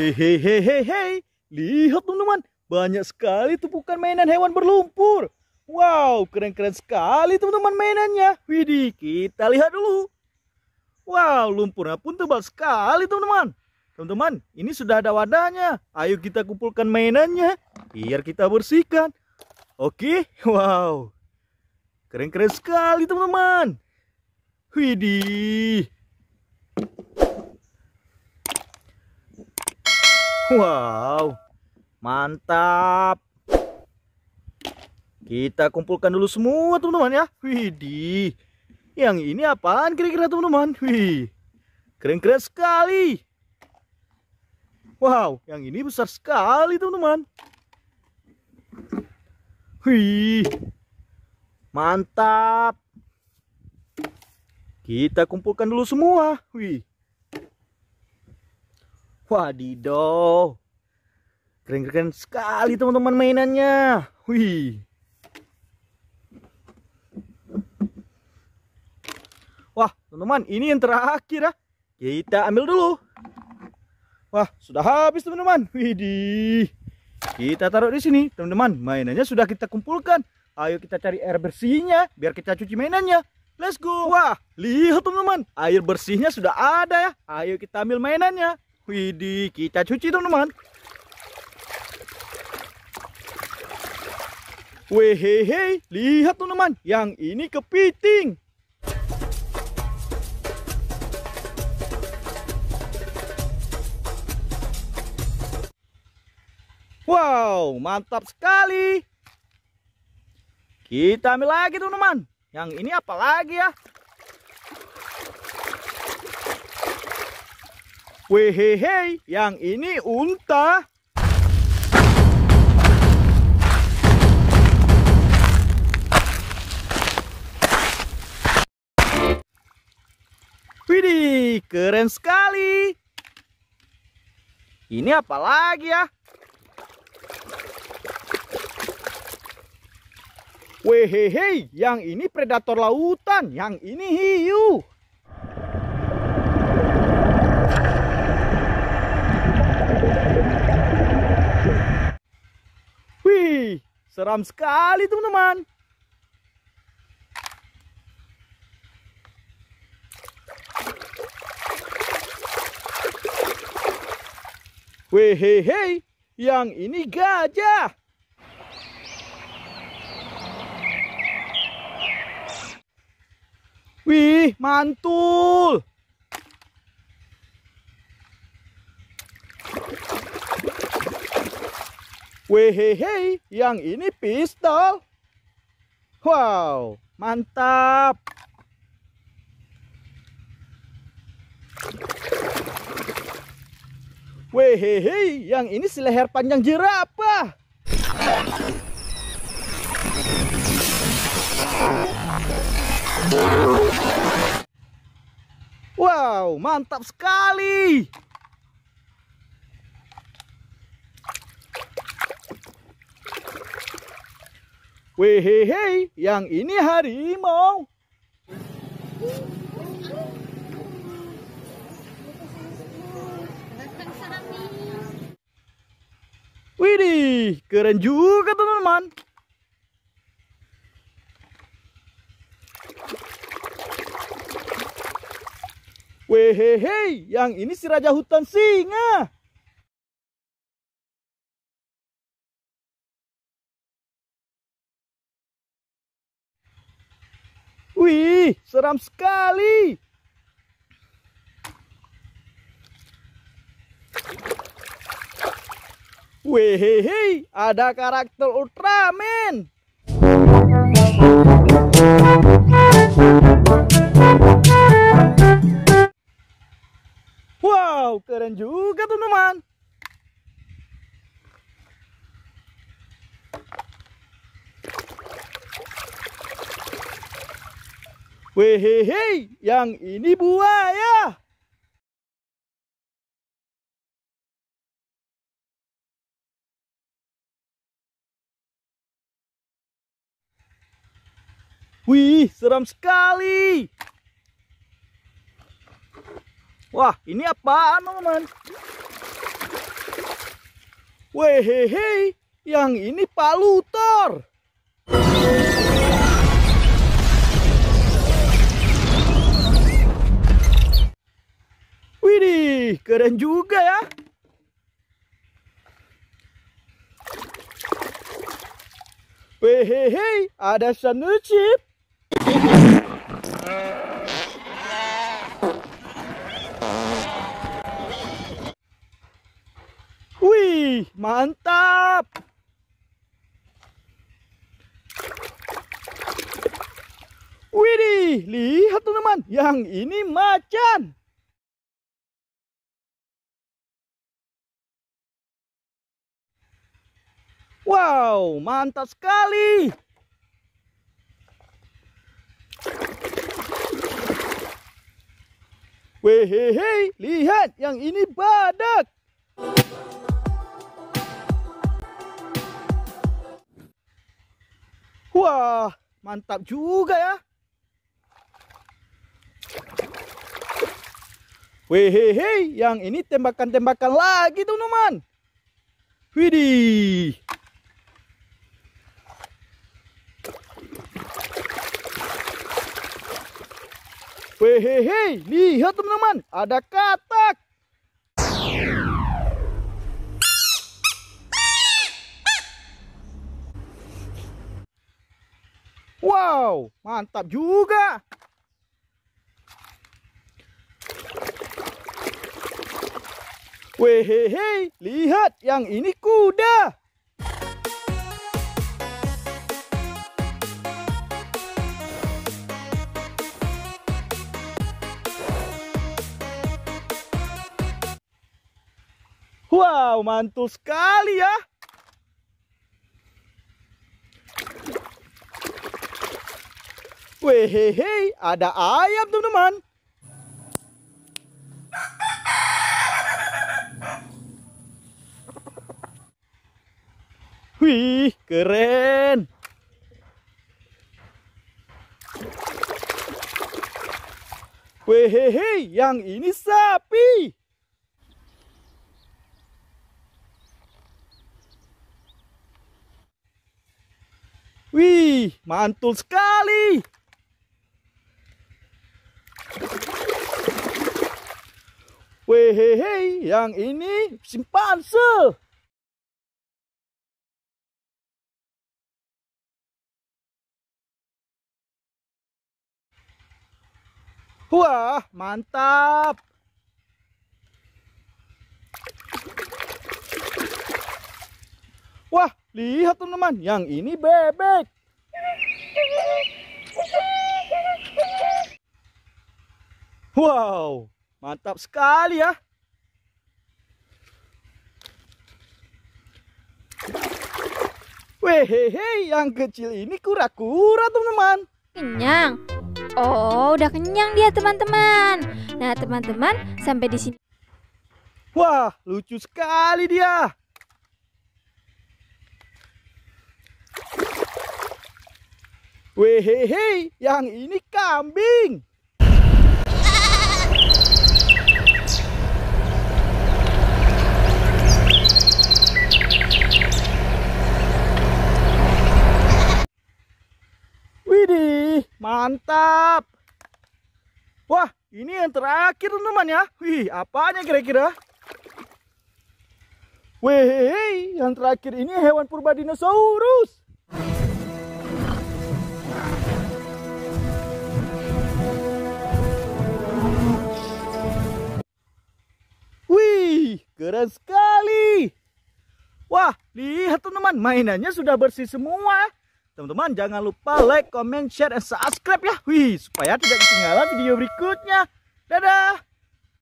Hei hei hei hei, lihat teman-teman, banyak sekali tumpukan mainan hewan berlumpur. Wow, keren-keren sekali teman-teman mainannya. Widih, kita lihat dulu. Wow, lumpurnya pun tebal sekali teman-teman. Teman-teman, ini sudah ada wadahnya. Ayo kita kumpulkan mainannya, biar kita bersihkan. Oke, wow. Keren-keren sekali teman-teman. Widih. Wow, mantap. Kita kumpulkan dulu semua teman-teman ya. Widih. Yang ini apaan kira-kira teman-teman? Wih. Keren-keren sekali. Wow, yang ini besar sekali teman-teman. Wih. Mantap. Kita kumpulkan dulu semua. Wih. Wadidaw. Keren-keren sekali teman-teman mainannya. Wih. Wah, teman-teman, ini yang terakhir ya. Kita ambil dulu. Wah, sudah habis teman-teman. Wih di. Kita taruh di sini, teman-teman. Mainannya sudah kita kumpulkan. Ayo kita cari air bersihnya biar kita cuci mainannya. Let's go. Wah, lihat teman-teman. Air bersihnya sudah ada ya. Ayo kita ambil mainannya. Widih, kita cuci teman-teman. Wehehe, lihat teman-teman, yang ini kepiting. Wow, mantap sekali. Kita ambil lagi teman-teman. Yang ini apa lagi ya? Wehehe, yang ini unta. Widih, keren sekali. Ini apa lagi ya? Wehehe, yang ini predator lautan, yang ini hiu. seram sekali teman-teman. Wehehe, yang ini gajah. Wih, mantul. Wehehe, yang ini pistol. Wow, mantap. Wehehe, yang ini si leher panjang jerapah. Wow, mantap sekali. Wehehe, yang ini harimau. Widih, keren juga teman-teman. Wehehe, yang ini si raja hutan singa. Wih, seram sekali. Wih, ada karakter Ultraman. Wehehe, yang ini buaya. Wih, seram sekali. Wah, ini apaan, teman-teman? Wehehe, yang ini palutor. Widih, keren juga ya. Wehehe, ada sanucip. Wih, mantap. Widih, lihat teman-teman, yang ini macan. Wow, mantap sekali. Wehehe, lihat yang ini badak. Wah, mantap juga ya. Wehehe, yang ini tembakan-tembakan lagi teman-teman. Widih. Hehehe, lihat teman-teman, ada katak. Wow, mantap juga. Wehehe, lihat yang ini kuda. Wow, mantul sekali ya. Wehehe, ada ayam teman-teman. Wih, keren. Wehehe, yang ini sapi. mantul sekali. Wehehe, yang ini simpanse. Wah, mantap. Wah, lihat teman-teman, yang ini bebek. Wow, mantap sekali ya. Wehehe, yang kecil ini kura-kura teman-teman. Kenyang. Oh, udah kenyang dia teman-teman. Nah, teman-teman sampai di sini. Wah, lucu sekali dia. Wehehe, yang ini kambing. Widih, mantap. Wah, ini yang terakhir teman ya. Wih, apanya kira-kira? Wehehe, yang terakhir ini hewan purba dinosaurus. Keren sekali. Wah, lihat teman-teman, mainannya sudah bersih semua. Teman-teman jangan lupa like, comment, share, dan subscribe ya. Wih, supaya tidak ketinggalan video berikutnya. Dadah!